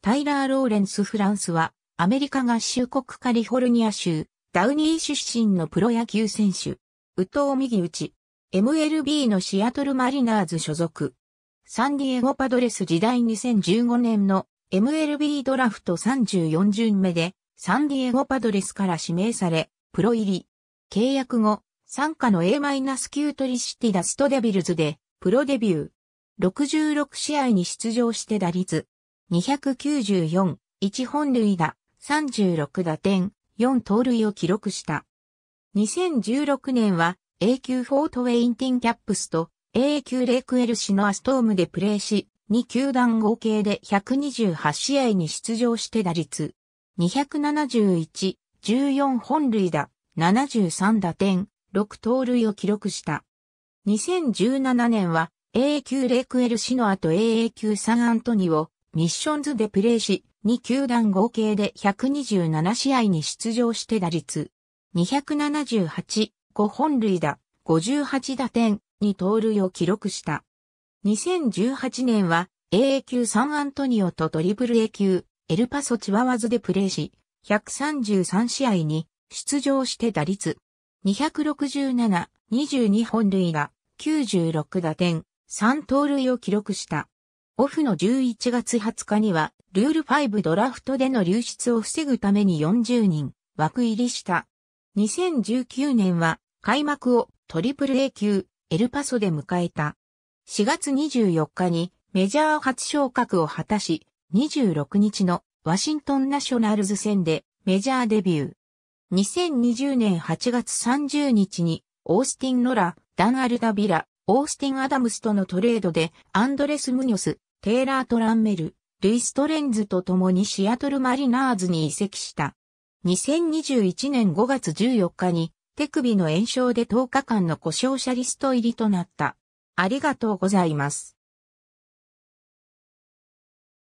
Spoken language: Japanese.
タイラー・ローレンス・フランスは、アメリカ合衆国カリフォルニア州、ダウニー出身のプロ野球選手。宇藤右打ち。MLB のシアトルマリナーズ所属。サンディエゴパドレス時代2015年の MLB ドラフト34巡目で、サンディエゴパドレスから指名され、プロ入り。契約後、参加の a ートリシティダストデビルズで、プロデビュー。66試合に出場して打率、294、1本塁打、36打点、4盗塁を記録した。2016年は A 級フォートウェインティンキャップスと A 級レイクエルシノアストームでプレーし、2球団合計で128試合に出場して打率。271、14本塁打、73打点、6盗塁を記録した。2017年は A 級レイクエルシノアと AA 級サンアントニオ、ミッションズでプレーし、2球団合計で127試合に出場して打率278、5本塁打、58打点、2盗塁を記録した。2018年は AA 級サンアントニオとトリプル A 級エルパソチワワズでプレーし、133試合に出場して打率267、22本塁打、96打点、3盗塁を記録した。オフの11月20日には、ルール5ドラフトでの流出を防ぐために40人枠入りした。2019年は開幕をトリプル A 級エルパソで迎えた。4月24日にメジャー初昇格を果たし、26日のワシントンナショナルズ戦でメジャーデビュー。2020年8月30日にオースティン・ノラ、ダン・アルダビラ、オースティン・アダムスとのトレードでアンドレス・ムニョス、テイラー・トランメル、ルイス・トレンズと共にシアトル・マリナーズに移籍した。2021年5月14日に手首の炎症で10日間の故障者リスト入りとなった。ありがとうございます。